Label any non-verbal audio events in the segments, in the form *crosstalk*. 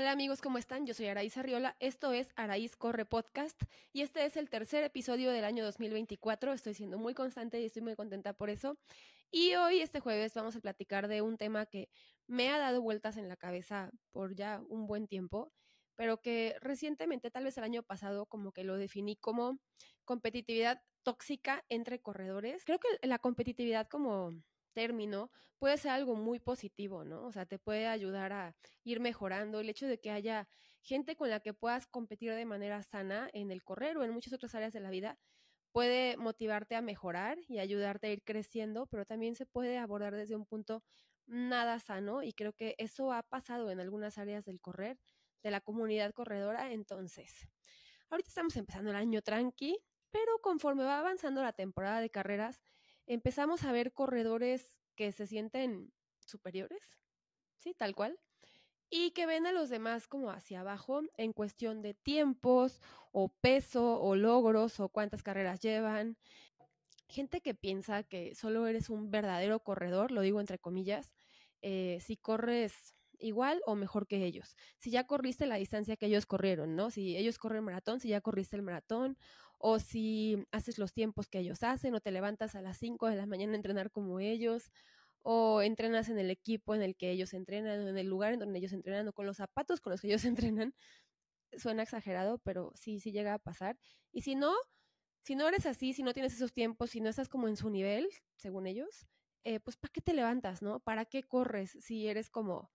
Hola amigos, ¿cómo están? Yo soy Araíz Arriola, esto es Araíz Corre Podcast y este es el tercer episodio del año 2024. Estoy siendo muy constante y estoy muy contenta por eso. Y hoy, este jueves, vamos a platicar de un tema que me ha dado vueltas en la cabeza por ya un buen tiempo, pero que recientemente, tal vez el año pasado, como que lo definí como competitividad tóxica entre corredores. Creo que la competitividad como término puede ser algo muy positivo, ¿no? O sea, te puede ayudar a ir mejorando el hecho de que haya gente con la que puedas competir de manera sana en el correr o en muchas otras áreas de la vida puede motivarte a mejorar y ayudarte a ir creciendo, pero también se puede abordar desde un punto nada sano y creo que eso ha pasado en algunas áreas del correr, de la comunidad corredora, entonces. Ahorita estamos empezando el año tranqui, pero conforme va avanzando la temporada de carreras, empezamos a ver corredores que se sienten superiores, ¿sí? Tal cual. Y que ven a los demás como hacia abajo en cuestión de tiempos o peso o logros o cuántas carreras llevan. Gente que piensa que solo eres un verdadero corredor, lo digo entre comillas, eh, si corres igual o mejor que ellos. Si ya corriste la distancia que ellos corrieron, ¿no? Si ellos corren maratón, si ya corriste el maratón o si haces los tiempos que ellos hacen, o te levantas a las 5 de la mañana a entrenar como ellos, o entrenas en el equipo en el que ellos entrenan, o en el lugar en donde ellos entrenan, o con los zapatos con los que ellos *laughs* entrenan. Suena exagerado, pero sí, sí llega a pasar. Y si no, si no eres así, si no tienes esos tiempos, si no estás como en su nivel, según ellos, eh, pues ¿para qué te levantas, no? ¿Para qué corres si eres como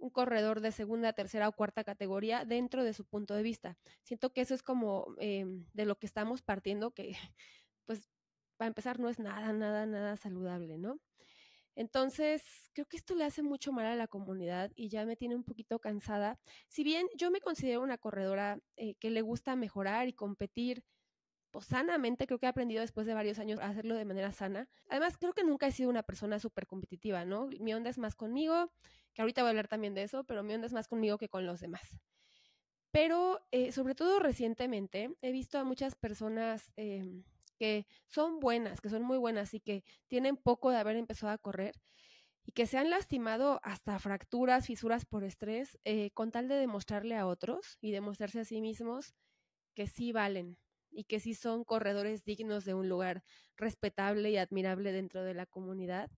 un corredor de segunda, tercera o cuarta categoría dentro de su punto de vista. Siento que eso es como em, de lo que estamos partiendo, que *laughs* pues para empezar no es nada, nada, nada saludable, ¿no? Entonces, creo que esto le hace mucho mal a la comunidad y ya me tiene un poquito cansada. Si bien yo me considero una corredora eh, que le gusta mejorar y competir, pues, sanamente, creo que he aprendido después de varios años a hacerlo de manera sana. Además, creo que nunca he sido una persona súper competitiva, ¿no? Mi onda es más conmigo, que ahorita voy a hablar también de eso, pero mi onda es más conmigo que con los demás. Pero eh, sobre todo recientemente he visto a muchas personas em, que son buenas, que son muy buenas y que tienen poco de haber empezado a correr y que se han lastimado hasta fracturas, fisuras por estrés, eh, con tal de demostrarle a otros y demostrarse a sí mismos que sí valen, y que sí son corredores dignos de un lugar respetable y admirable dentro de la comunidad.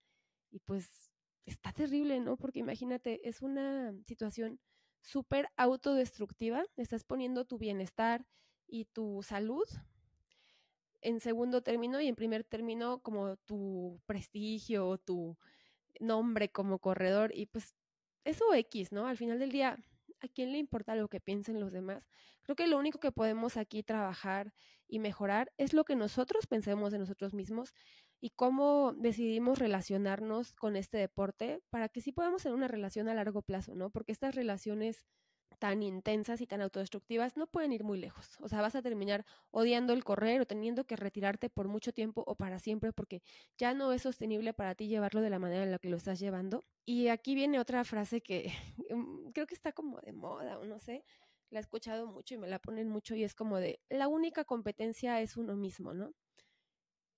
Y pues está terrible, ¿no? Porque imagínate, es una situación súper autodestructiva, estás poniendo tu bienestar y tu salud en segundo término y en primer término como tu prestigio, o tu nombre como corredor y pues eso X, ¿no? Al final del día ¿A quién le importa lo que piensen los demás? Creo que lo único que podemos aquí trabajar y mejorar es lo que nosotros pensemos de nosotros mismos y cómo decidimos relacionarnos con este deporte para que sí podamos tener una relación a largo plazo, ¿no? Porque estas relaciones tan intensas y tan autodestructivas no pueden ir muy lejos. O sea, vas a terminar odiando el correr o teniendo que retirarte por mucho tiempo o para siempre porque ya no es sostenible para ti llevarlo de la manera en la que lo estás llevando. Y aquí viene otra frase que *laughs* em, creo que está como de moda o no sé, la he escuchado mucho y me la ponen mucho y es como de la única competencia es uno mismo, ¿no?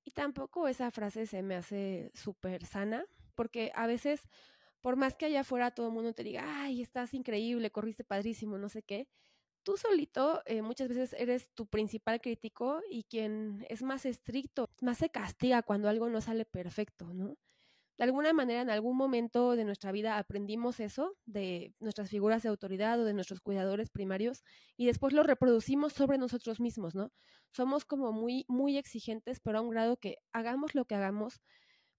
Y tampoco esa frase se me hace súper sana porque a veces por más que allá afuera todo el mundo te diga, ay, estás increíble, corriste padrísimo, no sé qué, tú solito eh, muchas veces eres tu principal crítico y quien es más estricto, más se castiga cuando algo no sale perfecto, ¿no? De alguna manera, en algún momento de nuestra vida aprendimos eso de nuestras figuras de autoridad o de nuestros cuidadores primarios y después lo reproducimos sobre nosotros mismos, ¿no? Somos como muy, muy exigentes, pero a un grado que hagamos lo que hagamos,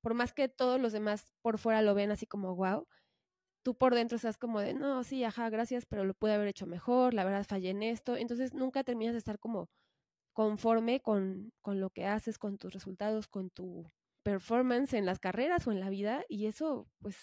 por más que todos los demás por fuera lo ven así como wow, tú por dentro estás como de, no, sí, ajá, gracias, pero lo pude haber hecho mejor, la verdad fallé en esto. Entonces nunca terminas de estar como conforme con, con lo que haces, con tus resultados, con tu performance en las carreras o en la vida y eso pues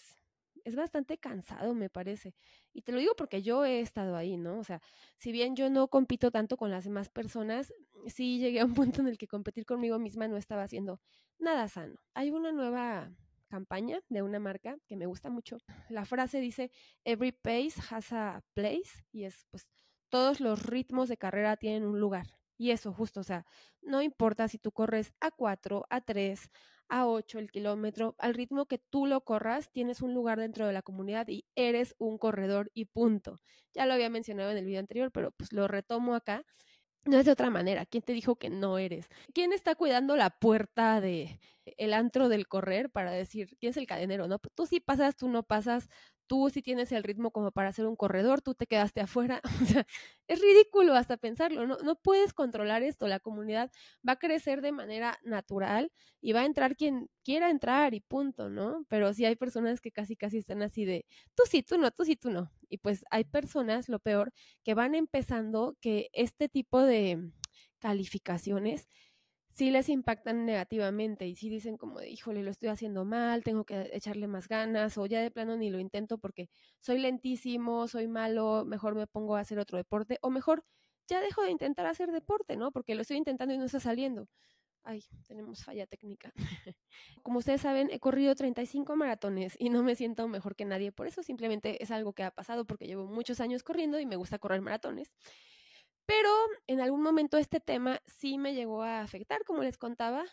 es bastante cansado, me parece. Y te lo digo porque yo he estado ahí, ¿no? O sea, si bien yo no compito tanto con las demás personas, sí llegué a un punto en el que competir conmigo misma no estaba haciendo nada sano. Hay una nueva campaña de una marca que me gusta mucho. La frase dice, every pace has a place, y es pues todos los ritmos de carrera tienen un lugar. Y eso, justo, o sea, no importa si tú corres a 4, a 3, a 8 el kilómetro, al ritmo que tú lo corras, tienes un lugar dentro de la comunidad y eres un corredor y punto. Ya lo había mencionado en el video anterior, pero pues lo retomo acá. No es de otra manera. ¿Quién te dijo que no eres? ¿Quién está cuidando la puerta de el antro del correr para decir quién es el cadenero? No, pues, tú sí pasas, tú no pasas, tú sí tienes el ritmo como para hacer un corredor, tú te quedaste afuera. *laughs* O sea, es ridículo hasta pensarlo, no, no puedes controlar esto, la comunidad va a crecer de manera natural y va a entrar quien quiera entrar y punto, ¿no? Pero sí hay personas que casi casi están así de, tú sí, tú no, tú sí, tú no. Y pues hay personas, lo peor, que van empezando que este tipo de calificaciones sí les impactan negativamente y si dicen como, híjole, lo estoy haciendo mal, tengo que echarle más ganas o ya de plano ni lo intento porque soy lentísimo, soy malo, mejor me pongo a hacer otro deporte o mejor ya dejo de intentar hacer deporte, ¿no? Porque lo estoy intentando y no está saliendo. Ay, tenemos falla técnica. *laughs* Como ustedes saben, he corrido 35 maratones y no me siento mejor que nadie. Por eso simplemente es algo que ha pasado porque llevo muchos años corriendo y me gusta correr maratones. Pero en algún momento este tema sí me llegó a afectar, como les contaba.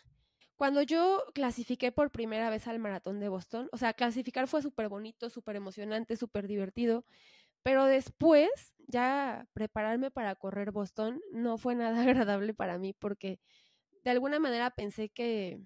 Cuando yo clasifiqué por primera vez al maratón de Boston, o sea, clasificar fue súper bonito, súper emocionante, súper divertido, pero después ya prepararme para correr Boston no fue nada *laughs* agradable para mí porque de alguna manera pensé que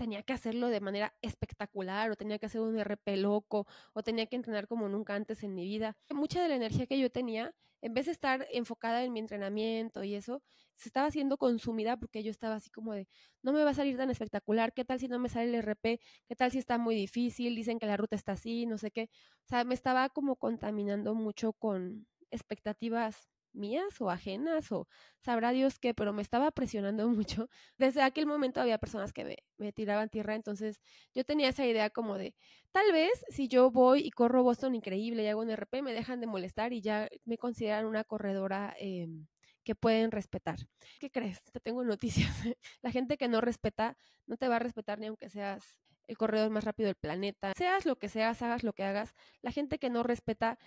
tenía que hacerlo de manera espectacular o tenía que hacer un RP loco o tenía que entrenar como nunca antes en mi vida. Mucha de la energía que yo tenía, en vez de estar enfocada en mi entrenamiento y eso, se estaba siendo consumida porque yo estaba así como de, no me va a salir tan espectacular, ¿qué tal si no me sale el RP? ¿Qué tal si está muy difícil? Dicen que la ruta está así, no sé qué. O sea, me estaba como contaminando mucho con expectativas mías o ajenas o sabrá Dios qué, pero me estaba presionando *laughs* mucho. Desde aquel momento había personas que me, tiraban tierra, entonces yo tenía esa idea como de, tal vez si yo voy y corro Boston increíble y hago un RP, me dejan de molestar y ya me consideran una corredora em, que pueden respetar. ¿Qué crees? Te tengo noticias. *laughs* La gente que no respeta no te va a respetar ni aunque seas el corredor más rápido del planeta. Seas lo que seas, hagas lo que hagas. La gente que no respeta...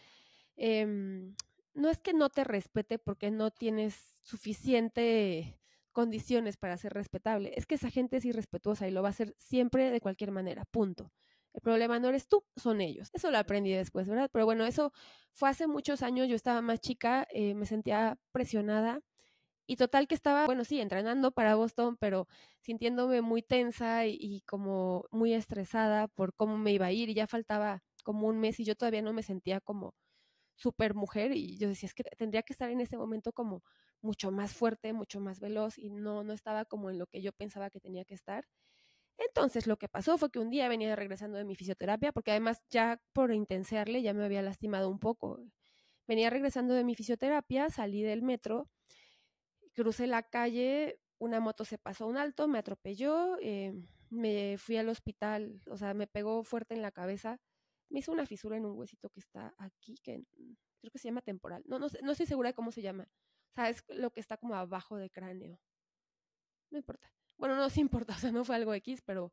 Em, no es que no te respete porque no tienes suficiente condiciones para ser respetable, es que esa gente es irrespetuosa y lo va a hacer siempre de cualquier manera, punto. El problema no eres tú, son ellos. Eso lo aprendí después, ¿verdad? Pero bueno, eso fue hace muchos años, yo estaba más chica, eh, me sentía presionada y total que estaba, bueno, sí, entrenando para Boston, pero sintiéndome muy tensa y, y como muy estresada por cómo me iba a ir y ya faltaba como un mes y yo todavía no me sentía como super mujer y yo decía, es que tendría que estar en ese momento como mucho más fuerte, mucho más veloz y no, no estaba como en lo que yo pensaba que tenía que estar. Entonces lo que pasó fue que un día venía regresando de mi fisioterapia, porque además ya por intensearle ya me había lastimado un poco. Venía regresando de mi fisioterapia, salí del metro, crucé la calle, una moto se pasó a un alto, me atropelló, eh, me fui al hospital, o sea, me pegó fuerte en la cabeza me hizo una fisura en un huesito que está aquí, que mm, creo que se llama temporal. No, no estoy segura de cómo se llama. O sea, es lo que está como abajo de cráneo. No importa. Bueno, no, nos importa, o sea, no fue algo X, pero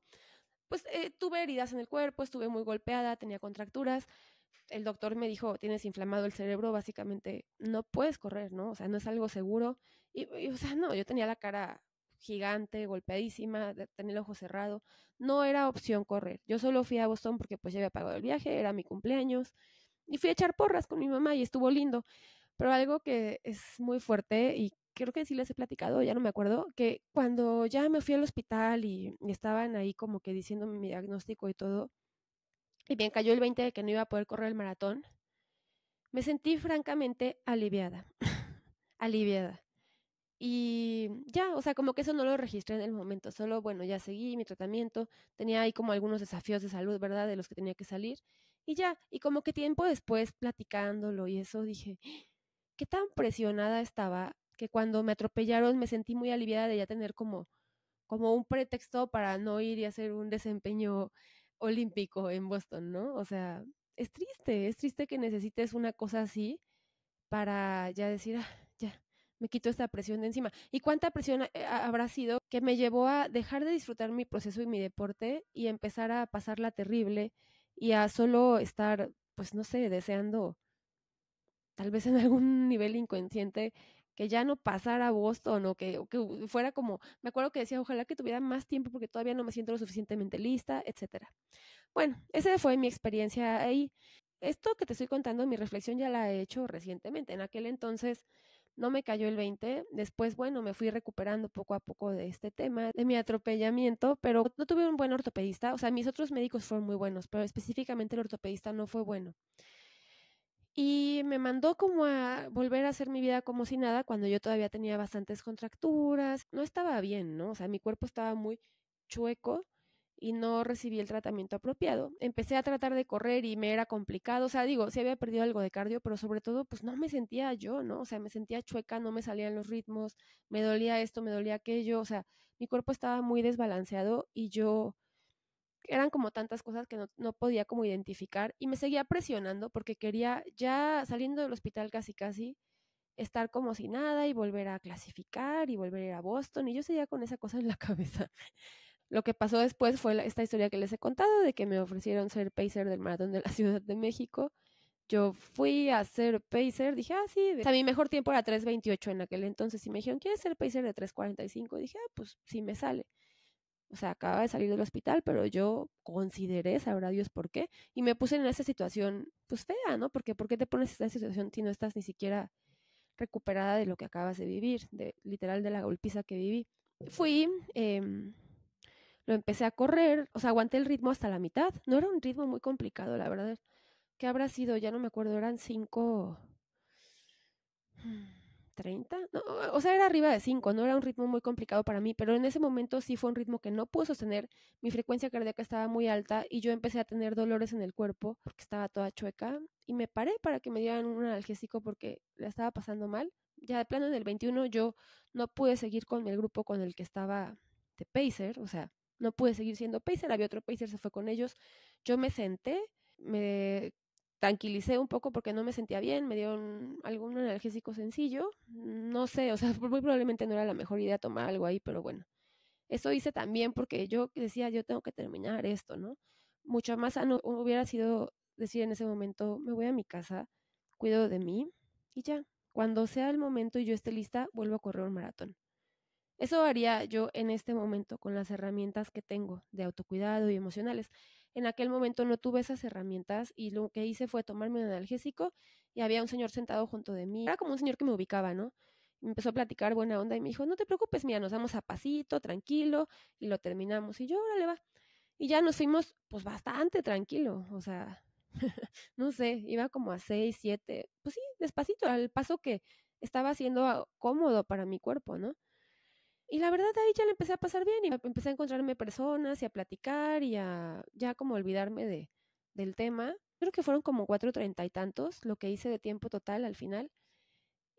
pues eh, tuve heridas en el cuerpo, estuve muy golpeada, tenía contracturas. El doctor me dijo, tienes inflamado el cerebro, básicamente no puedes correr, ¿no? O sea, no es algo seguro. y o sea, no, yo tenía la cara gigante, golpeadísima, de tener el ojo cerrado, no era opción correr. Yo solo fui a Boston porque pues ya había pagado el viaje, era mi cumpleaños, y fui a echar porras con mi mamá y estuvo lindo. Pero algo que es muy fuerte y creo que sí les he platicado, ya no me acuerdo, que cuando ya me fui al hospital y, y estaban ahí como que diciéndome mi diagnóstico y todo, y bien cayó el 20 de que no iba a poder correr el maratón, me sentí francamente aliviada, *laughs* aliviada. Y ya, o sea, como que eso no lo registré en el momento, solo, bueno, ya seguí mi tratamiento, tenía ahí como algunos desafíos de salud, ¿verdad? De los que tenía que salir. Y ya, y como que tiempo después platicándolo y eso, dije, qué tan presionada estaba que cuando me atropellaron me sentí muy aliviada de ya tener como, como un pretexto para no ir y hacer un desempeño olímpico en Boston, ¿no? O sea, es triste, es triste que necesites una cosa así para ya decir, ah, me quito esta presión de encima. ¿Y cuánta presión eh, habrá sido que me llevó a dejar de disfrutar mi proceso y mi deporte y empezar a pasarla terrible y a solo estar, pues no sé, deseando tal vez en *laughs* algún nivel inconsciente que ya no pasara a Boston o que, fuera como, me acuerdo que decía, ojalá que tuviera más tiempo porque todavía no me siento lo suficientemente lista, etcétera. Bueno, esa fue mi experiencia ahí. Esto que te estoy contando, mi reflexión ya la he hecho recientemente. En aquel entonces no me cayó el 20. Después, bueno, me fui recuperando poco a poco de este tema, de mi atropellamiento, pero no tuve un buen ortopedista. O sea, mis otros médicos fueron muy buenos, pero específicamente el ortopedista no fue bueno. Y me mandó como a volver a hacer mi vida como si nada cuando yo todavía tenía bastantes contracturas. No estaba bien, ¿no? O sea, mi cuerpo estaba muy chueco y no recibí el tratamiento apropiado. Empecé a tratar de correr y me era complicado, o sea, digo, sí había perdido algo de cardio, pero sobre todo, pues no me sentía yo, ¿no? O sea, me sentía chueca, no me salían los ritmos, me dolía esto, me dolía aquello, o sea, mi cuerpo estaba muy desbalanceado y yo, eran como tantas cosas que no, no podía como identificar y me seguía presionando porque quería ya saliendo del hospital casi casi estar como si nada y volver a clasificar y volver a Boston y yo seguía con esa cosa en la *laughs* cabeza lo que pasó después fue esta historia que les he contado de que me ofrecieron ser pacer del maratón de la *laughs* Ciudad de México. Yo fui a ser pacer, dije, ah, sí. O mi mejor tiempo era 3.28 en aquel entonces. Y me dijeron, ¿quieres ser pacer de 3.45? Dije, ah, pues sí me sale. O sea, acaba de salir del hospital, pero yo consideré, sabrá Dios por qué, y me puse en esa situación, pues fea, ¿no? Porque ¿por qué te pones en esa situación si no estás ni siquiera recuperada de lo que acabas de vivir, de, literal de la golpiza que viví? Fui, eh, lo empecé a correr, o sea, aguanté el ritmo hasta la mitad. No era un ritmo muy complicado, la verdad. ¿Qué habrá sido? Ya no me acuerdo, eran 5... 30, mm, o sea, era arriba de 5, no era un ritmo muy complicado para mí, pero en ese momento sí fue un ritmo que no pude sostener, mi frecuencia cardíaca estaba muy alta y yo empecé a tener dolores en el cuerpo porque estaba toda chueca y me paré para que me dieran un analgésico porque le estaba pasando mal. Ya de plano en el 21 yo no pude seguir con el grupo con el que estaba de Pacer, o sea, no pude seguir siendo Pacer, había otro Pacer, se fue con ellos. Yo me senté, me tranquilicé un poco porque no me sentía bien, me dieron algún analgésico sencillo, no sé, o sea, *laughs* muy probablemente no era la mejor idea tomar algo ahí, pero bueno, eso hice también porque yo decía, yo tengo que terminar esto, ¿no? Mucho más hubiera sido decir en ese momento, me voy a mi casa, cuido de mí y ya, cuando sea el momento y yo esté lista, vuelvo a correr un maratón. Eso haría yo en este momento con las herramientas que tengo de autocuidado y emocionales. En aquel momento no tuve esas herramientas y lo que hice fue tomarme un analgésico y había un señor sentado junto de mí. Era como un señor que me ubicaba, ¿no? Me empezó a platicar buena onda y me dijo, no te preocupes, mira, nos damos a pasito, tranquilo, y lo terminamos. Y yo, órale, va. Y ya nos fuimos, pues, bastante tranquilo. O sea, *laughs* no sé, iba como a seis, siete, pues sí, despacito, al paso que estaba siendo cómodo para mi cuerpo, ¿no? Y la verdad ahí ya le empecé a pasar bien y empecé a encontrarme personas y a platicar y a ya como olvidarme de, del tema. Creo que fueron como cuatro treinta y tantos lo que hice de tiempo total al final.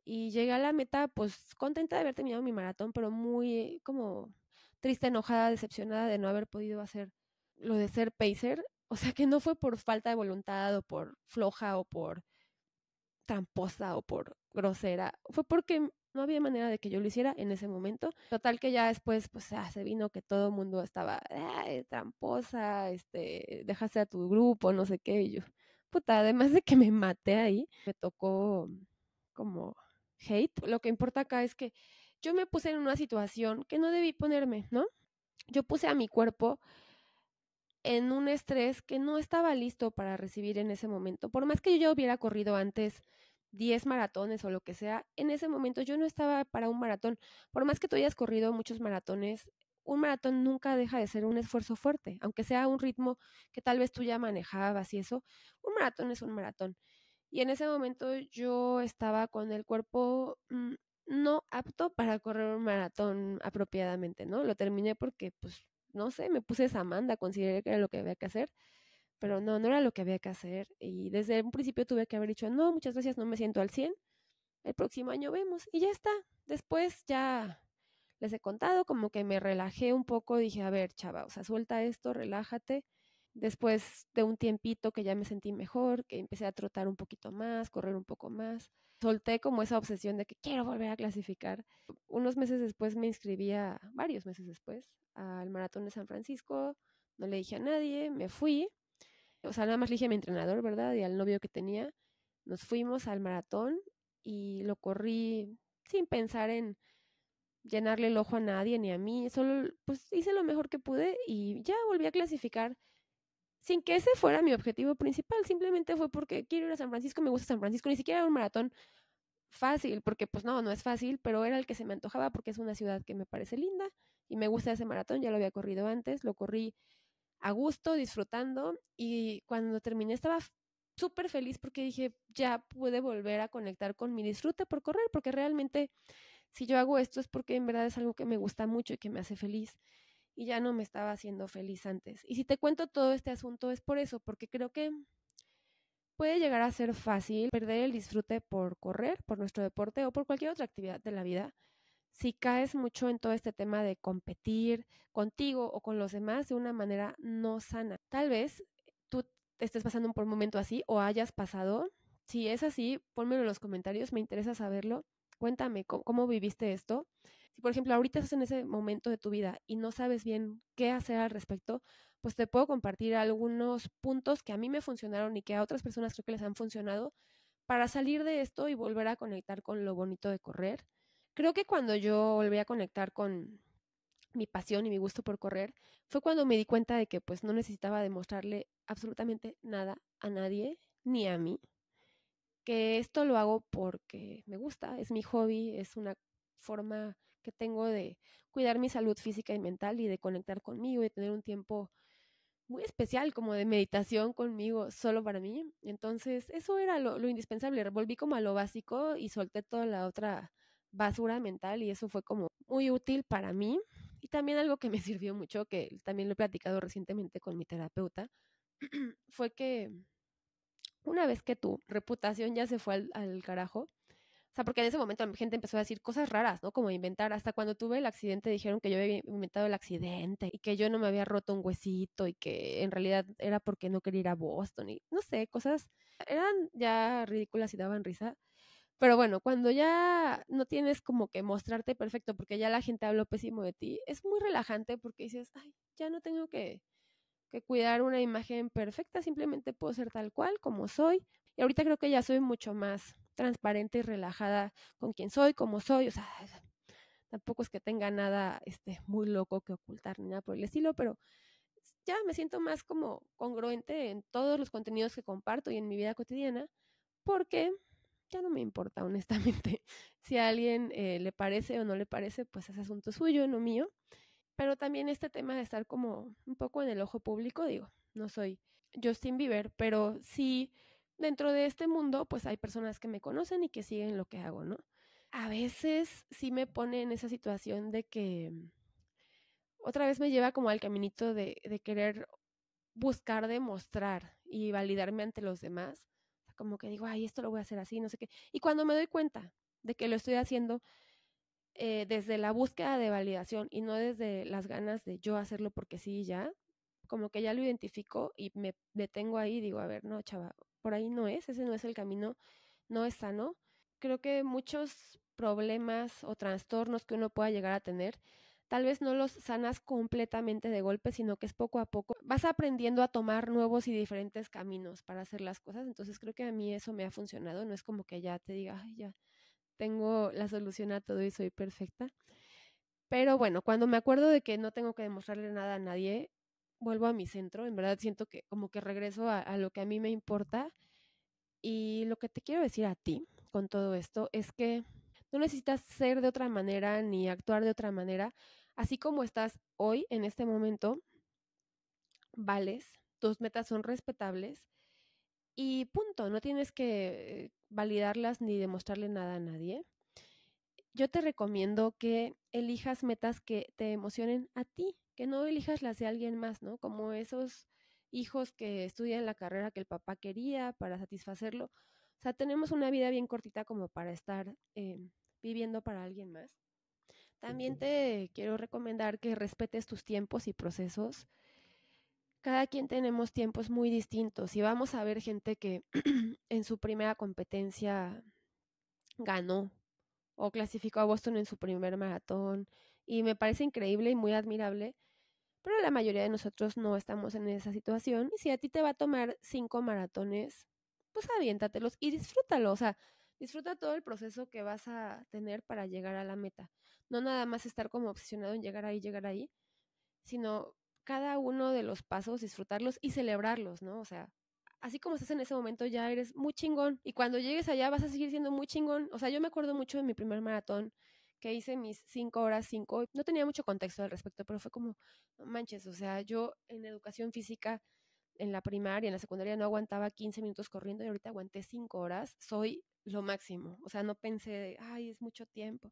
Y llegué a la meta pues contenta de haber terminado mi maratón, pero muy como triste, enojada, decepcionada de no haber podido hacer lo de ser pacer. O sea que no fue por falta de voluntad o por floja o por tramposa o por grosera. Fue porque no había manera de que yo lo hiciera en ese momento. Total que ya después, pues, ah, se vino que todo el mundo estaba, tramposa, este, dejaste a tu grupo, no sé qué. Y yo, puta, además de que me maté ahí, me tocó como hate. Lo que importa acá es que yo me puse en una situación que no debí ponerme, ¿no? Yo puse a mi cuerpo en un estrés que no estaba listo para recibir en ese momento. Por más que yo ya hubiera corrido antes, 10 maratones o lo que sea, en ese momento yo no estaba para un maratón. Por más que tú hayas corrido muchos maratones, un maratón nunca deja de ser un esfuerzo fuerte, aunque sea un ritmo que tal vez tú ya manejabas y eso, un maratón es un maratón. Y en ese momento yo estaba con el cuerpo mm, no apto para correr un maratón apropiadamente, ¿no? Lo terminé porque, pues, no sé, me puse esa manda, consideré que era lo que había que hacer pero no, no era lo que había que hacer. Y desde un principio tuve que haber dicho, no, muchas gracias, no me siento al 100. El próximo año vemos y ya está. Después ya les he contado, como que me relajé un poco, dije, a ver, chava, o sea, suelta esto, relájate. Después de un tiempito que ya me sentí mejor, que empecé a trotar un poquito más, correr un poco más, solté como esa obsesión de que quiero volver a clasificar. Unos meses después me inscribía, varios meses después, al Maratón de San Francisco, no le dije a nadie, me fui o sea, nada más le dije a mi entrenador, ¿verdad? Y al novio que tenía. Nos fuimos al maratón y lo corrí sin pensar en llenarle el ojo a nadie ni a mí. Solo, pues hice lo mejor que pude y ya volví a clasificar sin que ese fuera mi objetivo principal. Simplemente fue porque quiero ir a San Francisco, me gusta San Francisco. Ni siquiera era un maratón fácil, porque pues no, no es fácil, pero era el que se me antojaba porque es una ciudad que me parece linda y me gusta ese maratón, ya lo había corrido antes, lo corrí a gusto, disfrutando y cuando terminé estaba súper feliz porque dije, ya pude volver a conectar con mi disfrute por correr, porque realmente si yo hago esto es porque en verdad es algo que me gusta mucho y que me hace feliz y ya no me estaba haciendo feliz antes. Y si te cuento todo este asunto es por eso, porque creo que puede llegar a ser fácil perder el disfrute por correr, por nuestro deporte o por cualquier otra actividad de la vida si caes mucho en todo este tema de competir contigo o con los demás de una manera no sana. Tal vez tú estés pasando por un momento así o hayas pasado. Si es así, pónmelo en los comentarios, me interesa saberlo. Cuéntame cómo viviste esto. Si, por ejemplo, ahorita estás en ese momento de tu vida y no sabes bien qué hacer al respecto, pues te puedo compartir algunos puntos que a mí me funcionaron y que a otras personas creo que les han funcionado para salir de esto y volver a conectar con lo bonito de correr Creo que cuando yo volví a conectar con mi pasión y mi gusto por correr, fue cuando me di cuenta de que pues no necesitaba demostrarle absolutamente nada a nadie, ni a mí, que esto lo hago porque me gusta, es mi hobby, es una forma que tengo de cuidar mi salud física y mental y de conectar conmigo y tener un tiempo muy especial como de meditación conmigo solo para mí. Entonces eso era lo, lo indispensable, volví como a lo básico y solté toda la otra basura mental y eso fue como muy útil para mí. Y también algo que me *laughs* sirvió mucho, que también lo he platicado recientemente con mi terapeuta, *clears throat* fue que una vez que tu reputación ya se fue al, al carajo, o sea, porque en ese momento la gente empezó a decir cosas raras, ¿no? Como inventar. Hasta cuando tuve el accidente dijeron que yo había inventado el accidente y que yo no me había roto un huesito y que en realidad era porque no quería ir a Boston y no sé, cosas eran ya ridículas y daban risa. Pero bueno, cuando ya no tienes como que mostrarte perfecto porque ya la gente habló pésimo de ti, es muy relajante porque dices, ay, ya no tengo que, que cuidar una imagen perfecta, simplemente puedo ser tal cual como soy. Y ahorita creo que ya soy mucho más transparente y relajada con quien soy, como soy, o sea, *laughs* tampoco es que tenga nada este, muy loco que ocultar ni nada por el estilo, pero ya me siento más como congruente en todos los contenidos que comparto y en mi vida cotidiana, porque ya no me importa, honestamente. *laughs* Si a alguien eh, le parece o no le parece, pues es asunto suyo, no mío. Pero también este tema de estar como un poco en el ojo público, digo, no soy Justin Bieber, pero sí dentro de este mundo, pues hay personas que me conocen y que siguen lo que hago, ¿no? A veces sí me pone en esa situación de que mm, otra vez me lleva como al caminito de, de querer buscar demostrar y validarme ante los demás como que digo, ay, esto lo voy a hacer así, no sé qué. Y cuando me doy cuenta de que lo estoy haciendo eh, desde la búsqueda de validación y no desde las ganas de yo hacerlo porque sí ya, como que ya lo identifico y me detengo ahí y digo, a ver, no, chava, por ahí no es, ese no es el camino, no es sano. Creo que muchos problemas o trastornos que uno pueda llegar a tener tal vez no los sanas completamente de golpe, sino que es poco a poco. Vas aprendiendo a tomar nuevos y diferentes caminos para hacer las cosas. Entonces creo que a mí eso me ha funcionado. No es como que ya te diga, ya tengo la solución a todo y soy perfecta. Pero bueno, cuando me acuerdo de que no tengo que demostrarle nada a nadie, vuelvo a mi centro. En verdad siento que como que regreso a lo que a mí me importa. Y lo que te quiero decir a ti con todo esto es que no necesitas ser de otra manera ni actuar de otra manera Así como estás hoy, en este momento, vales, tus metas son respetables y punto, no tienes que validarlas ni demostrarle nada a nadie. Yo te recomiendo que elijas metas que te emocionen a ti, que no elijas las de alguien más, ¿no? Como esos hijos que estudian la carrera que el papá quería para satisfacerlo. O sea, tenemos una vida bien cortita como para estar em, viviendo para alguien más. También te quiero recomendar que respetes tus tiempos y procesos. Cada quien tenemos tiempos muy distintos y vamos a ver gente que *clears throat* en su primera competencia ganó o clasificó a Boston en su primer maratón y me parece increíble y muy admirable, pero la mayoría de nosotros no estamos en esa situación y si a ti te va a tomar cinco maratones, pues aviéntatelos y disfrútalo, o sea, disfruta todo el proceso que vas a tener para llegar a la meta no nada más estar como obsesionado en llegar ahí, llegar ahí, sino cada uno de los pasos, disfrutarlos y celebrarlos, ¿no? O sea, así como estás en ese momento ya eres muy chingón y cuando llegues allá vas a seguir siendo muy chingón. O sea, yo me acuerdo mucho de mi primer maratón que hice mis cinco horas cinco... no tenía mucho contexto al respecto, pero fue como, manches, o sea, yo en educación física en la primaria, en la secundaria no aguantaba 15 minutos corriendo y ahorita aguanté cinco horas, soy lo máximo. O sea, no pensé, ay, es mucho tiempo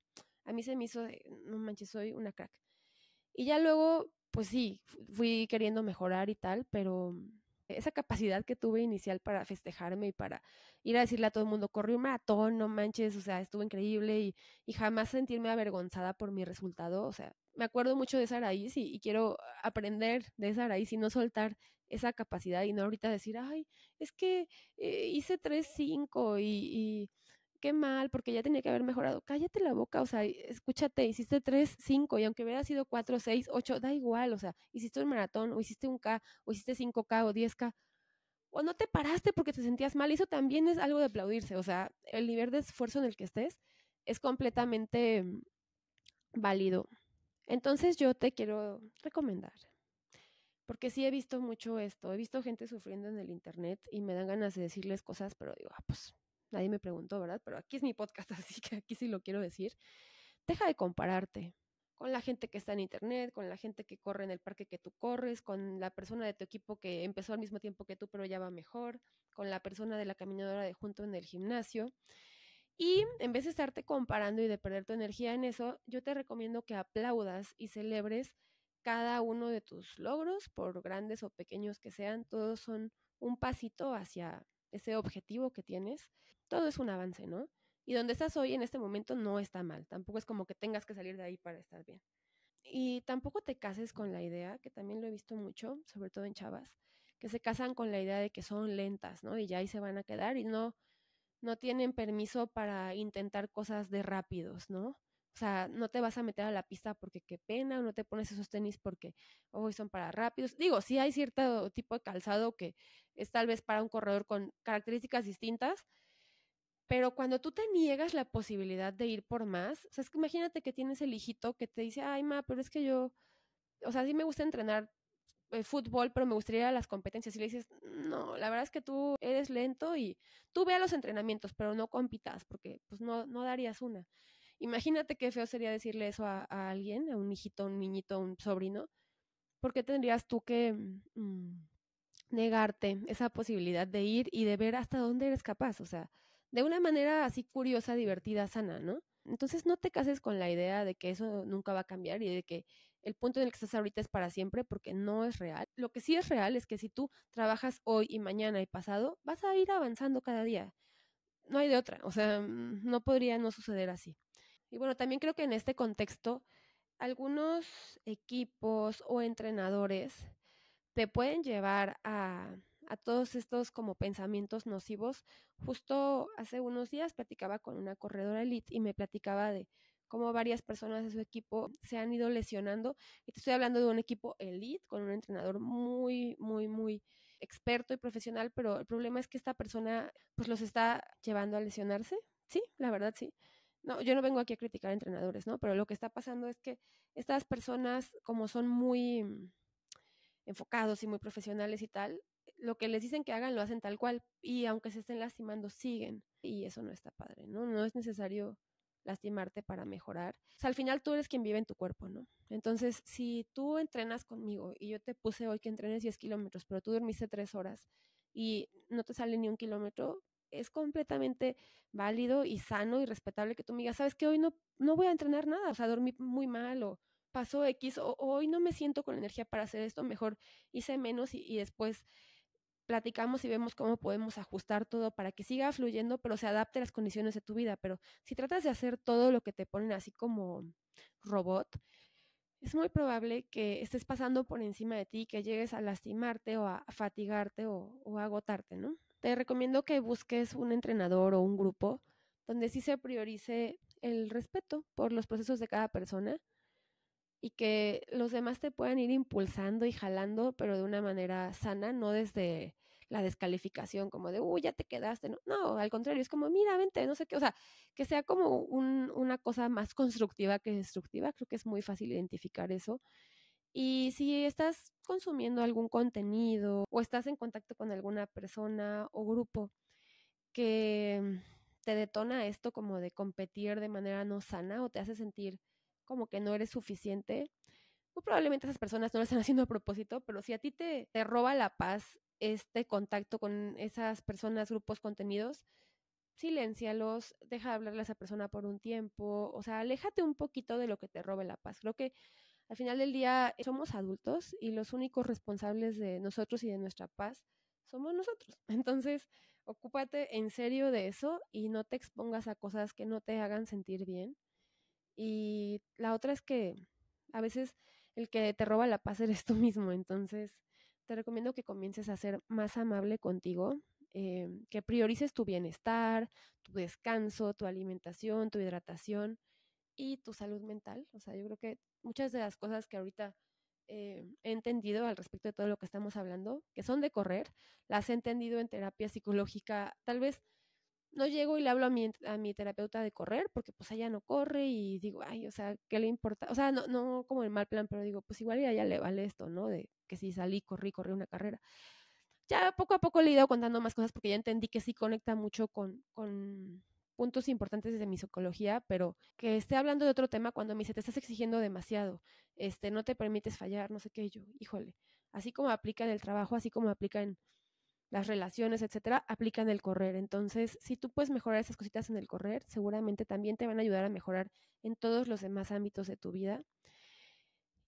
a mí se me hizo, no manches, soy una crack. Y ya luego, pues sí, fui queriendo mejorar y tal, pero esa capacidad que tuve inicial para festejarme y para ir a decirle a todo el mundo, corrí un maratón, no manches, o sea, estuvo increíble y, jamás sentirme avergonzada por mi resultado, o sea, me acuerdo mucho de esa raíz y, quiero aprender de esa raíz y no soltar esa capacidad y no ahorita decir, ay, es que eh, hice 3-5 y, qué mal, porque ya tenía que haber mejorado. Cállate la boca, o sea, escúchate, hiciste 3, 5, y aunque hubiera sido 4, 6, 8, da igual, o sea, hiciste un maratón, o hiciste un K, o hiciste 5K o 10K, o no te paraste porque te sentías mal, eso también es algo de aplaudirse, o sea, el nivel de esfuerzo en el que estés es completamente válido. Entonces yo te quiero recomendar, porque sí he visto mucho esto, he visto gente sufriendo en el Internet y me dan ganas de decirles cosas, pero digo, ah, pues nadie me preguntó, ¿verdad? Pero aquí es mi podcast, *laughs* así que aquí sí lo quiero decir. Deja de compararte con la gente que está en internet, con la gente que corre en el parque que tú corres, con la persona de tu equipo que empezó al mismo tiempo que tú pero ya va mejor, con la persona de la caminadora de junto en el gimnasio. Y en vez de estarte comparando y de perder tu energía en eso, yo te recomiendo que aplaudas y celebres cada uno de tus logros, por grandes o pequeños que sean, todos son un pasito hacia ese objetivo que tienes todo es un avance, ¿no? Y donde estás hoy en este momento no está mal, tampoco es como que tengas que salir de ahí para estar bien. Y tampoco te cases con la idea, que también lo he visto mucho, sobre todo en chavas, que se casan con la idea de que son lentas, ¿no? Y ya ahí se van a quedar y no, no tienen permiso para intentar cosas de rápidos, ¿no? O sea, no te vas a meter a la pista porque qué pena, o no te pones esos tenis porque hoy son para rápidos. Digo, sí hay cierto tipo de calzado que es tal vez para un corredor con características distintas, pero cuando tú te niegas la posibilidad de ir por más, o sea, es que imagínate que tienes el hijito que te dice, ay, ma, pero es que yo, o sea, sí me gusta entrenar eh, fútbol, pero me gustaría ir a las competencias. Y le dices, no, la verdad es que tú eres lento y tú ve a los entrenamientos, pero no compitas, porque pues no, no darías una. Imagínate qué feo sería decirle eso a, alguien, a un hijito, un niñito, a un sobrino, porque tendrías tú que mm, negarte esa posibilidad de ir y de ver hasta dónde eres capaz. O sea, de una manera así curiosa, divertida, sana, ¿no? Entonces no te cases con la idea de que eso nunca va a cambiar y de que el punto en el que estás ahorita es para siempre porque no es real. Lo que sí es real es que si tú trabajas hoy y mañana y pasado, vas a ir avanzando cada día. No hay de otra, o sea, mm, no podría no suceder así. Y bueno, también creo que en este contexto algunos equipos o entrenadores te pueden llevar a a todos estos como pensamientos nocivos. Justo hace unos días platicaba con una corredora elite y me platicaba de cómo varias personas de su equipo se han ido lesionando. Y te estoy hablando de un equipo elite con un entrenador muy, muy, muy experto y profesional, pero el problema es que esta persona pues los está llevando a lesionarse. Sí, la verdad sí. No, yo no vengo aquí a criticar entrenadores, ¿no? Pero lo que está pasando es que estas personas, como son muy mm, enfocados y muy profesionales y tal, lo que les dicen que hagan lo hacen tal cual y aunque se estén lastimando siguen y eso no está padre, ¿no? No es necesario lastimarte para mejorar. O sea, al final tú eres quien vive en tu cuerpo, ¿no? Entonces, si tú entrenas conmigo y yo te puse hoy que entrenes 10 kilómetros, pero tú dormiste 3 horas y no te sale ni un kilómetro, es completamente válido y sano y respetable que tú me digas, sabes que hoy no, no voy a entrenar nada, o sea, dormí muy mal o pasó X, o hoy no me siento con la energía para hacer esto, mejor hice menos y después platicamos y vemos cómo podemos ajustar todo para que siga fluyendo, pero se adapte a las condiciones de tu vida. Pero si tratas de hacer todo lo que te ponen así como robot, es muy probable que estés pasando por encima de ti, que llegues a lastimarte o a fatigarte o, a agotarte, ¿no? Te recomiendo que busques un entrenador o un grupo donde sí se priorice el respeto por los procesos de cada persona y que los demás te puedan ir impulsando y jalando, pero de una manera sana, no desde la descalificación, como de, uy, ya te quedaste, ¿no? No, al contrario, es como, mira, vente, no sé qué, o sea, que sea como una cosa más constructiva que destructiva, creo que es muy fácil identificar eso. Y si estás consumiendo algún contenido o estás en contacto con alguna persona o grupo que te detona esto como de competir de manera no sana o te hace sentir como que no eres suficiente, probablemente esas personas no lo están haciendo a propósito, pero si a ti te, te roba la paz este contacto con esas personas, grupos, contenidos, silencialos, deja de hablarle a esa persona por un tiempo, o sea, aléjate un poquito de lo que te robe la paz. Creo que al final del día eh, somos adultos y los únicos responsables de nosotros y de nuestra paz somos nosotros. *laughs* Entonces, ocúpate en serio de eso y no te expongas a cosas que no te hagan sentir bien. Y la otra es que a veces el que te roba la paz eres tú mismo, entonces te recomiendo que comiences a ser más amable contigo, em, que priorices tu bienestar, tu descanso, tu alimentación, tu hidratación y tu salud mental. O sea, yo creo que muchas de las cosas que ahorita eh, he entendido al respecto de todo lo que estamos hablando, que son de correr, las he entendido en terapia psicológica, tal vez no llego y le hablo a mi, a mi terapeuta de correr, porque pues ella no corre y digo, ay, o sea, ¿qué le importa? O sea, no, no como el mal plan, pero digo, pues igual ya le vale esto, ¿no? De que si salí, corrí, corrí una carrera. Ya poco a poco le he ido contando más cosas porque ya entendí que sí conecta mucho con, con puntos importantes desde mi psicología, pero que esté hablando de otro tema cuando me dice, te estás exigiendo demasiado, este, no te permites fallar, no sé qué, yo, híjole, así como aplica en el trabajo, así como aplica en las relaciones, etcétera, aplican el correr. Entonces, si tú puedes mejorar esas cositas en el correr, seguramente también te van a ayudar a mejorar en todos los demás ámbitos de tu vida.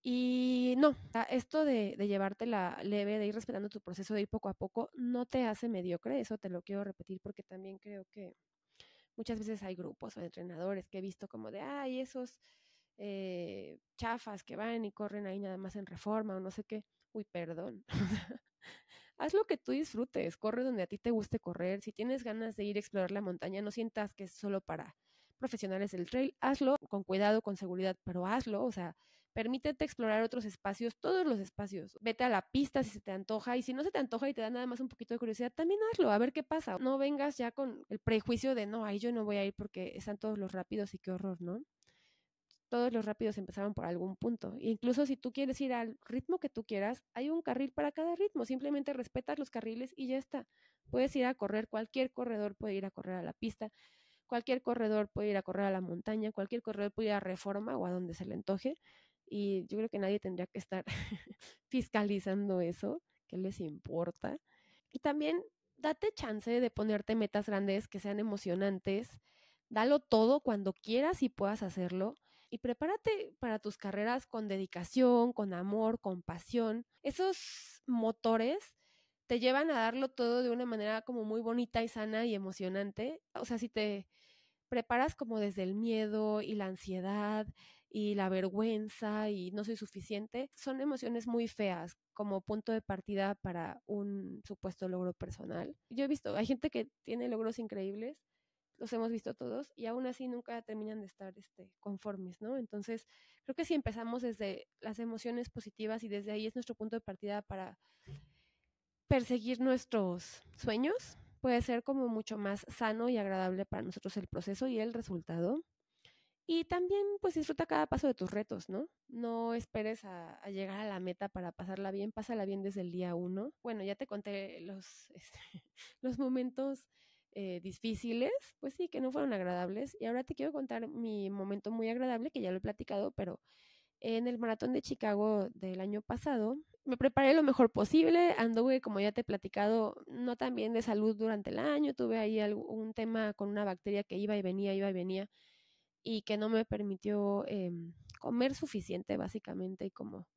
Y no, ah, esto de, llevarte la leve, de ir respetando tu proceso, de ir poco a poco, no te hace mediocre, eso te lo quiero repetir porque también creo que muchas veces hay grupos o entrenadores que he visto como de, ay, esos eh, chafas que van y corren ahí nada más en reforma o no sé qué, uy, perdón. *laughs* haz lo que tú disfrutes, corre donde a ti te guste correr. Si tienes ganas de ir a explorar la montaña, no sientas que es solo para profesionales del trail, hazlo con cuidado, con seguridad, pero hazlo, o sea, permítete explorar otros espacios, todos los espacios. Vete a la pista si se te antoja y si no se te antoja y te da nada más un poquito de curiosidad, también hazlo, a ver qué pasa. No vengas ya con el prejuicio de no, ahí yo no voy a ir porque están todos los rápidos y qué horror, ¿no? todos los rápidos empezaban por algún punto. incluso si tú quieres ir al ritmo que tú quieras, hay un carril para cada ritmo. Simplemente respetas los carriles y ya está. Puedes ir a correr, cualquier corredor puede ir a correr a la pista, cualquier corredor puede ir a correr a la montaña, cualquier corredor puede ir a reforma o a donde se le antoje. Y yo creo que nadie tendría que estar *laughs* fiscalizando eso, ¿Qué les importa. Y también date chance de ponerte metas grandes que sean emocionantes. Dalo todo cuando quieras y puedas hacerlo y prepárate para tus carreras con dedicación, con amor, con pasión. Esos motores te llevan a darlo todo de una manera como muy bonita y sana y emocionante. O sea, si te preparas como desde el miedo y la ansiedad y la vergüenza y no soy suficiente, son emociones muy feas como punto de partida para un supuesto logro personal. Yo he visto, hay gente que tiene logros increíbles los hemos visto todos y aún así nunca terminan de estar este, conformes, ¿no? Entonces, creo que si empezamos desde las emociones positivas y desde ahí es nuestro punto de partida para perseguir nuestros sueños, puede ser como mucho más sano y agradable para nosotros el proceso y el resultado. Y también, pues disfruta cada paso de tus retos, ¿no? No esperes a, llegar a la meta para pasarla bien, pásala bien desde el día uno. Bueno, ya te conté los, este, *laughs* los momentos eh, difíciles, pues sí, que no fueron agradables. Y ahora te quiero contar mi momento muy agradable, que ya lo he platicado, pero en el maratón de Chicago del año pasado, me preparé lo mejor posible, anduve, como ya te he platicado, no tan bien de salud durante el año, tuve ahí algún tema con una bacteria que iba y venía, iba y venía, y que no me permitió em, comer suficiente, básicamente, y como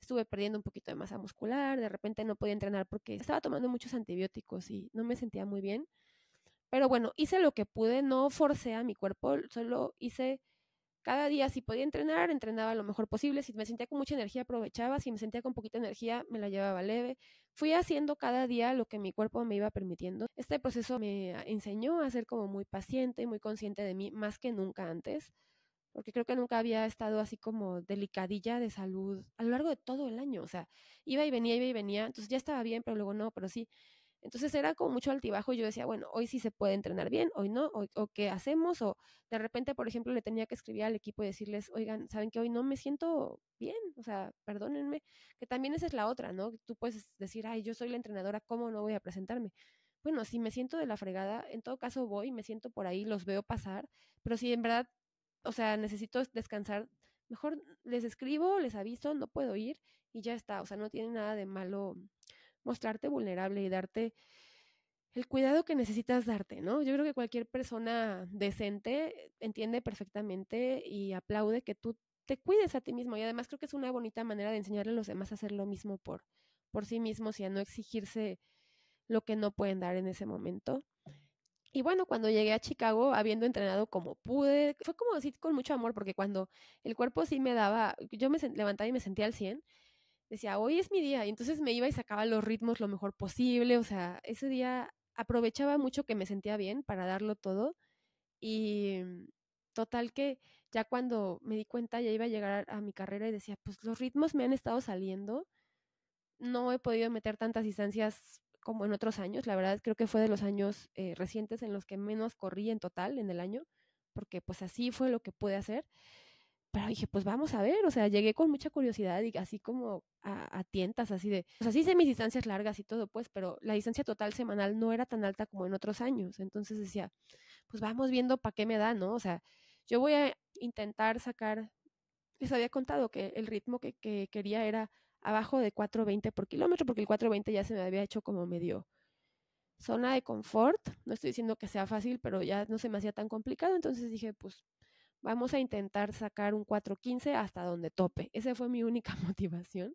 estuve perdiendo un poquito de masa muscular, de repente no podía entrenar porque estaba tomando muchos antibióticos y no me sentía muy bien. Pero bueno, hice lo que pude, no forcé a mi cuerpo, solo hice cada día si podía entrenar, entrenaba lo mejor posible, si me sentía con mucha energía aprovechaba, si me sentía con poquita energía me la llevaba leve. Fui haciendo cada día lo que mi cuerpo me iba permitiendo. Este proceso me ah, enseñó a ser como muy paciente y muy consciente de mí más que nunca antes, porque creo que nunca había estado así como delicadilla de salud a lo largo de todo el año, o sea, iba y venía, iba y venía, entonces ya estaba bien, pero luego no, pero sí, entonces era como mucho altibajo y yo decía, bueno, hoy sí se puede entrenar bien, hoy no, o qué hacemos, o de repente, por ejemplo, le tenía que escribir al equipo y decirles, oigan, saben que hoy no me siento bien, o sea, perdónenme, que también esa es la otra, ¿no? Tú puedes decir, ay, yo soy la entrenadora, ¿cómo no voy a presentarme? Bueno, si me siento de la fregada, en todo caso voy, me siento por ahí, los veo pasar, pero si en verdad, o sea, necesito descansar, mejor les escribo, les aviso, no puedo ir y ya está, o sea, no tiene nada de malo mostrarte vulnerable y darte el cuidado que necesitas darte, ¿no? Yo creo que cualquier persona decente entiende perfectamente y aplaude que tú te cuides a ti mismo y además creo que es una bonita manera de enseñarle a los demás a hacer lo mismo por, por sí mismos y a no exigirse lo que no pueden dar en ese momento. Y bueno, cuando llegué a Chicago, habiendo entrenado como pude, fue como así con mucho amor, porque cuando el cuerpo sí me daba, yo me levantaba y me sentía al 100, decía, hoy es mi día, y entonces me iba y sacaba los ritmos lo mejor posible, o sea, ese día aprovechaba mucho que me sentía bien para darlo todo y mm, total que ya cuando me di cuenta ya iba a llegar a, mi carrera y decía, pues los ritmos me han estado saliendo, no he podido meter tantas distancias como en otros años, la verdad creo que fue de los años eh, recientes en los que menos corrí en total en el año, porque pues así fue lo que pude hacer pero dije, pues vamos a ver, o sea, llegué con mucha curiosidad y así como a, tientas, así de, o sea, sí hice mis distancias largas y todo, pues, pero la distancia total semanal no era tan alta como en otros años, entonces decía, pues vamos viendo para qué me da, ¿no? O sea, yo voy a intentar sacar, les había contado que el ritmo que, que quería era abajo de 4.20 por kilómetro, porque el 4.20 ya se me había hecho como medio zona de confort, no estoy diciendo que sea fácil, pero ya no se me hacía tan complicado, entonces dije, pues vamos a intentar sacar un 4.15 hasta donde tope. Esa fue mi única *laughs* motivación.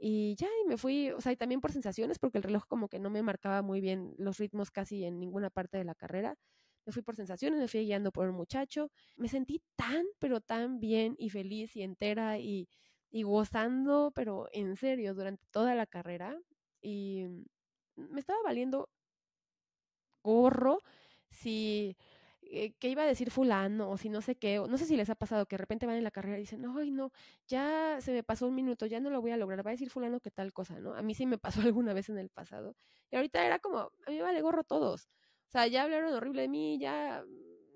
Y ya, y me fui, o sea, y también por sensaciones, porque el reloj como que no me marcaba muy bien los ritmos casi en ninguna parte de la carrera. Me fui por sensaciones, me fui guiando por un muchacho. Me sentí tan, pero tan bien y feliz y entera y, y gozando, pero en serio, durante toda la carrera. Y mm, me estaba valiendo gorro si eh, qué iba a decir fulano o si no sé qué, o no sé si les ha pasado que de repente van en la carrera y dicen, ay no, ya se me pasó un minuto, ya no lo voy a lograr, va a decir fulano que tal cosa, ¿no? A mí sí me *laughs* pasó alguna vez en el pasado. Y ahorita era como, a mí vale gorro todos. O sea, ya hablaron horrible de mí, ya,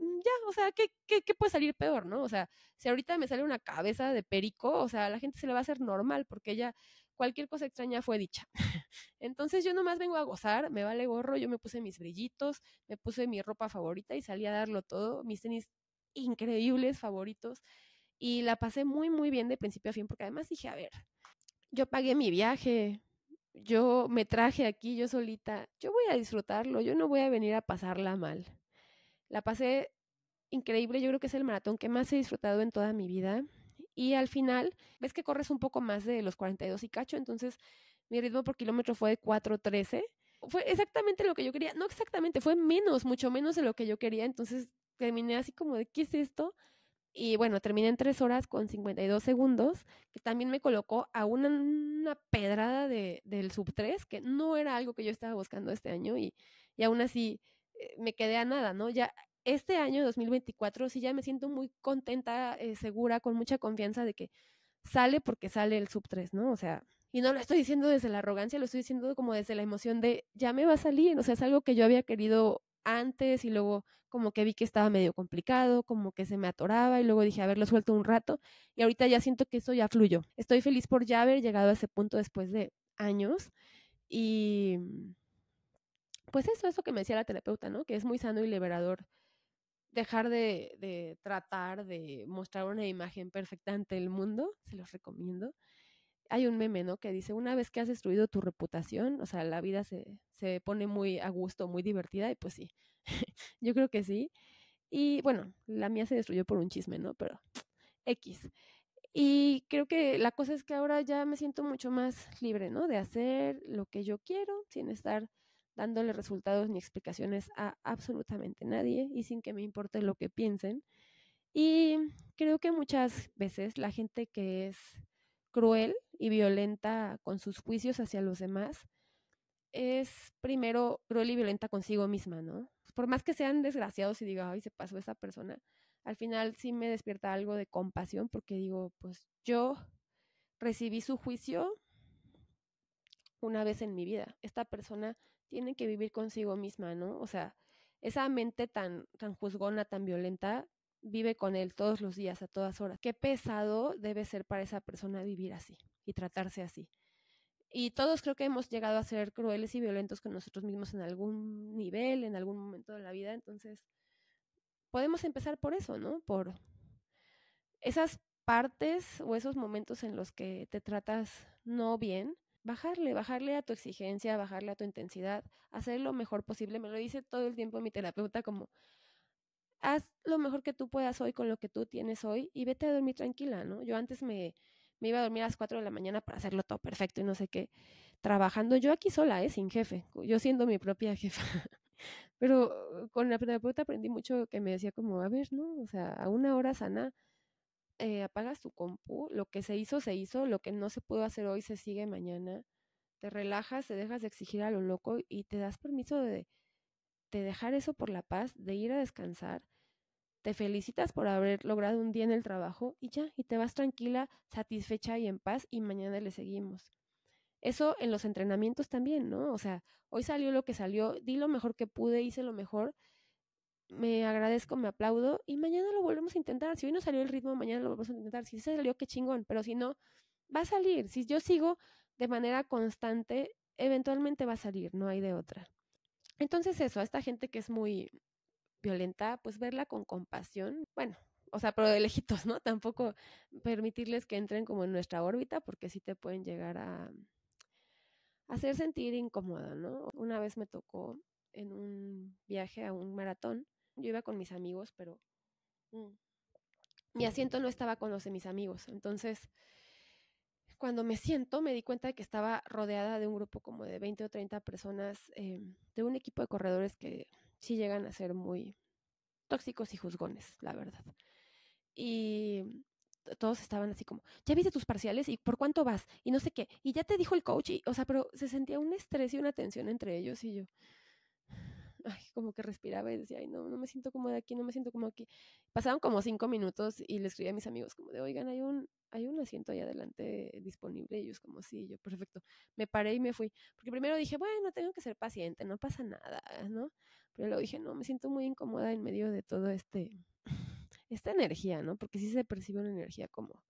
mm, ya, o sea, ¿qué, qué, ¿qué puede salir peor, no? O sea, si ahorita me sale una cabeza de perico, o sea, a la gente se le va a hacer normal porque ella cualquier cosa extraña fue dicha. *laughs* Entonces yo nomás vengo a gozar, me vale gorro, yo me puse mis brillitos, me puse mi ropa favorita y salí a darlo todo, mis tenis increíbles favoritos y la pasé muy muy bien de principio a fin porque además dije, a ver, yo pagué mi viaje, yo me traje aquí yo solita, yo voy a disfrutarlo, yo no voy a venir a pasarla mal. La pasé increíble, yo creo que es el maratón que más he disfrutado en toda mi vida y al final ves que corres un poco más de los 42 y cacho, entonces mi ritmo por kilómetro fue de 4.13. Fue exactamente lo que yo quería, no exactamente, fue menos, mucho menos de lo que yo quería, entonces terminé así como de, ¿qué es esto? Y bueno, terminé en 3 horas con 52 segundos, que también me colocó a una, pedrada de, del sub 3, que no era algo que yo estaba buscando este año y, y aún así eh, me quedé a nada, ¿no? Ya este año 2024 sí ya me siento muy contenta, eh, segura, con mucha confianza de que sale porque sale el sub 3, ¿no? O sea, y no lo estoy diciendo desde la arrogancia, lo estoy diciendo como desde la emoción de ya me va a salir, o sea, es algo que yo había querido antes y luego como que vi que estaba medio complicado, como que se me atoraba y luego dije, a ver, lo suelto un rato y ahorita ya siento que eso ya fluyó. Estoy feliz por ya haber llegado a ese punto después de años y pues eso, es lo que me decía la terapeuta, ¿no? Que es muy sano y liberador dejar de, tratar de mostrar una imagen perfecta ante el mundo, se los recomiendo. Hay un meme, ¿no? Que dice, una vez que has destruido tu reputación, o sea, la vida se, se pone muy a gusto, muy divertida, y pues sí, *laughs* yo creo que sí. Y bueno, la mía se destruyó por un chisme, ¿no? Pero *tsk* X. Y creo que la cosa es que ahora ya me siento mucho más libre, ¿no? De hacer lo que yo quiero sin estar dándole resultados ni explicaciones a absolutamente nadie y sin que me importe lo que piensen. Y creo que muchas veces la gente que es cruel y violenta con sus juicios hacia los demás es primero cruel y violenta consigo misma, ¿no? Por más que sean desgraciados y diga, ay, se pasó esa persona, al final sí me despierta algo de compasión porque digo, pues yo recibí su juicio una vez en mi vida. Esta persona tiene que vivir consigo misma, ¿no? O sea, esa mente tan, tan juzgona, tan violenta, vive con él todos los días, a todas horas. Qué pesado debe ser para esa persona vivir así y tratarse así. Y todos creo que hemos llegado a ser crueles y violentos con nosotros mismos en algún nivel, en algún momento de la vida. Entonces, podemos empezar por eso, ¿no? Por esas partes o esos momentos en los que te tratas no bien bajarle, bajarle a tu exigencia, bajarle a tu intensidad, hacer lo mejor posible. Me lo dice todo el tiempo mi terapeuta como, haz lo mejor que tú puedas hoy con lo que tú tienes hoy y vete a dormir tranquila, ¿no? Yo antes me, me iba a dormir a las 4 de la mañana para hacerlo todo perfecto y no sé qué, trabajando yo aquí sola, ¿eh? Sin jefe, yo siendo mi propia jefa. *laughs* Pero con la terapeuta aprendí mucho que me decía como, a ver, ¿no? O sea, a una hora sana eh, apagas tu compu, lo que se hizo, se hizo, lo que no se pudo hacer hoy, se sigue mañana, te relajas, te dejas de exigir a lo loco y te das permiso de, de dejar eso por la paz, de ir a descansar, te felicitas por haber logrado un día en el trabajo y ya, y te vas tranquila, satisfecha y en paz y mañana le seguimos. Eso en los entrenamientos también, ¿no? O sea, hoy salió lo que salió, di lo mejor que pude, hice lo mejor, me agradezco, me aplaudo y mañana lo volvemos a intentar. Si hoy no salió el ritmo, mañana lo volvemos a intentar. Si se salió, qué chingón, pero si no, va a salir. Si yo sigo de manera constante, eventualmente va a salir, no hay de otra. Entonces eso, a esta gente que es muy violenta, pues verla con compasión, bueno, o sea, pero de lejitos, ¿no? Tampoco permitirles que entren como en nuestra órbita, porque sí te pueden llegar a hacer sentir incómoda, ¿no? Una vez me tocó en un viaje a un maratón, yo iba con mis amigos, pero mm, mi asiento no estaba con los de mis amigos. Entonces, cuando me siento, me di cuenta de que estaba rodeada de un grupo como de 20 o 30 personas, em, de un equipo de corredores que sí llegan a ser muy tóxicos y juzgones, la verdad. Y mm, todos estaban así como, ya viste tus parciales y por cuánto vas y no sé qué, y ya te dijo el coach, y, o sea, pero se sentía un estrés y una tensión entre ellos y yo, como que respiraba y decía, ay, no, no me siento cómoda aquí, no me siento como aquí. Pasaron como cinco minutos y le escribí a mis amigos como de, oigan, hay un, hay un asiento ahí adelante disponible. ellos como, sí, yo, perfecto. Me paré y me fui. Porque primero dije, bueno, tengo que ser paciente, no pasa nada, ¿no? Pero luego dije, no, me siento muy incómoda en medio de todo este, *laughs* esta energía, ¿no? Porque sí se percibe una energía como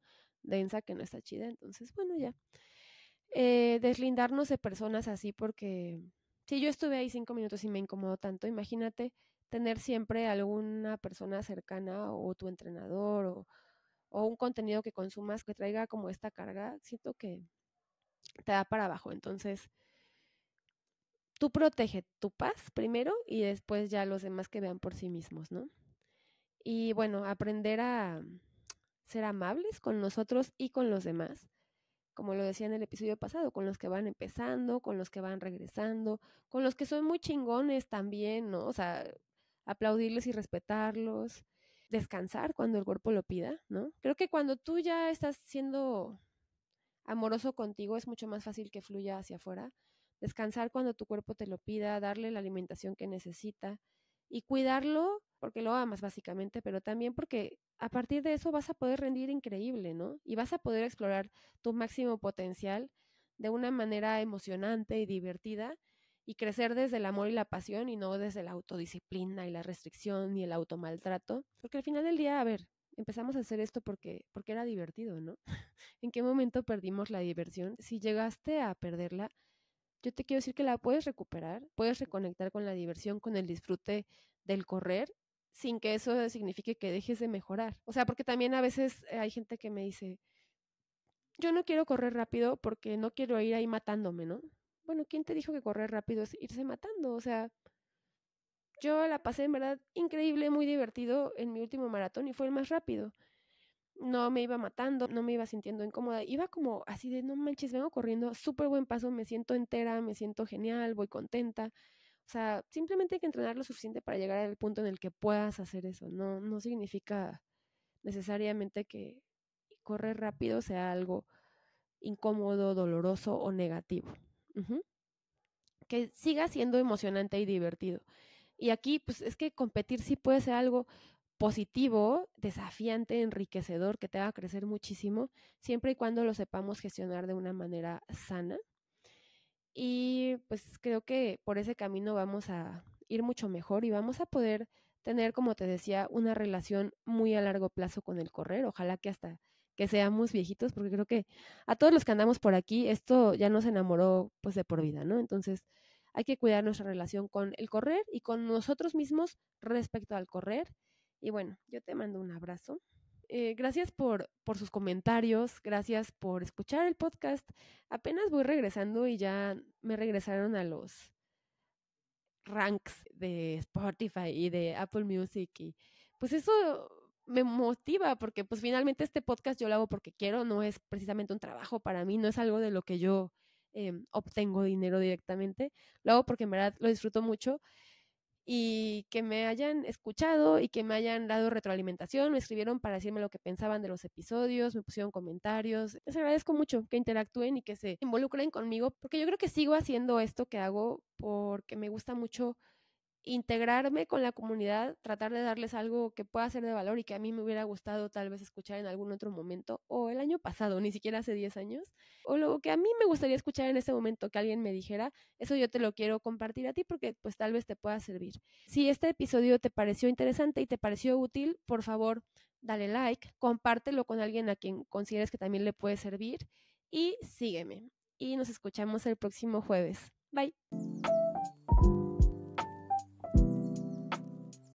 densa que no está chida. Entonces, bueno, ya. Eh, deslindarnos de personas así porque si yo estuve ahí cinco minutos y me incomodó tanto, imagínate tener siempre alguna persona cercana o tu entrenador o, o un contenido que consumas que traiga como esta carga, siento que te da para abajo. Entonces, tú protege tu paz primero y después ya los demás que vean por sí mismos, ¿no? Y bueno, aprender a ser amables con nosotros y con los demás como lo decía en el episodio pasado, con los que van empezando, con los que van regresando, con los que son muy chingones también, ¿no? O sea, aplaudirles y respetarlos, descansar cuando el cuerpo lo pida, ¿no? Creo que cuando tú ya estás siendo amoroso contigo es mucho más fácil que fluya hacia afuera, descansar cuando tu cuerpo te lo pida, darle la alimentación que necesita, y cuidarlo porque lo amas básicamente, pero también porque a partir de eso vas a poder rendir increíble, ¿no? Y vas a poder explorar tu máximo potencial de una manera emocionante y divertida y crecer desde el amor y la pasión y no desde la autodisciplina y la restricción y el automaltrato. Porque al final del día, a ver, empezamos a hacer esto porque, porque era divertido, ¿no? *laughs* ¿En qué momento perdimos la diversión? Si llegaste a perderla, yo te quiero decir que la puedes recuperar, puedes reconectar con la diversión, con el disfrute del correr, sin que eso signifique que dejes de mejorar. O sea, porque también a veces eh, hay gente que me dice, yo no quiero correr rápido porque no quiero ir ahí matándome, ¿no? Bueno, ¿quién te dijo que correr rápido es irse matando? O sea, yo la pasé en verdad increíble, muy divertido en mi último maratón y fue el más rápido no me iba matando, no me iba sintiendo incómoda, iba como así de, no manches, vengo corriendo, súper buen paso, me siento entera, me siento genial, voy contenta. O sea, simplemente hay que entrenar lo suficiente para llegar al punto en el que puedas hacer eso. No, no significa necesariamente que correr rápido sea algo incómodo, doloroso o negativo. Que siga siendo emocionante y divertido. Y aquí, pues es que competir sí puede ser algo positivo, desafiante, enriquecedor, que te va a crecer muchísimo, siempre y cuando lo sepamos gestionar de una manera sana. Y pues creo que por ese camino vamos a ir mucho mejor y vamos a poder tener, como te decía, una relación muy a largo plazo con el correr. Ojalá que hasta que seamos viejitos, porque creo que a todos los que andamos por aquí, esto ya nos enamoró pues de por vida, ¿no? Entonces hay que cuidar nuestra relación con el correr y con nosotros mismos respecto al correr y bueno, yo te mando un abrazo. Eh, gracias por, por sus comentarios, gracias por escuchar el podcast. Apenas voy regresando y ya me regresaron a los ranks de Spotify y de Apple Music y pues eso me motiva porque pues finalmente este podcast yo lo hago porque quiero, no es precisamente un trabajo para mí, no es algo de lo que yo em, obtengo dinero directamente, lo hago porque en verdad lo disfruto mucho y que me hayan escuchado y que me hayan dado retroalimentación, me escribieron para decirme lo que pensaban de los episodios, me pusieron comentarios. Les agradezco mucho que interactúen y que se involucren conmigo porque yo creo que sigo haciendo esto que hago porque me gusta mucho integrarme con la comunidad, tratar de darles algo que pueda ser de valor y que a mí me hubiera gustado tal vez escuchar en algún otro momento o el año pasado, ni siquiera hace 10 años, o lo que a mí me gustaría escuchar en ese momento que alguien me dijera, eso yo te lo quiero compartir a ti porque pues tal vez te pueda servir. Si este episodio te pareció interesante y te pareció útil, por favor, dale like, compártelo con alguien a quien consideres que también le puede servir y sígueme. Y nos escuchamos el próximo jueves. Bye.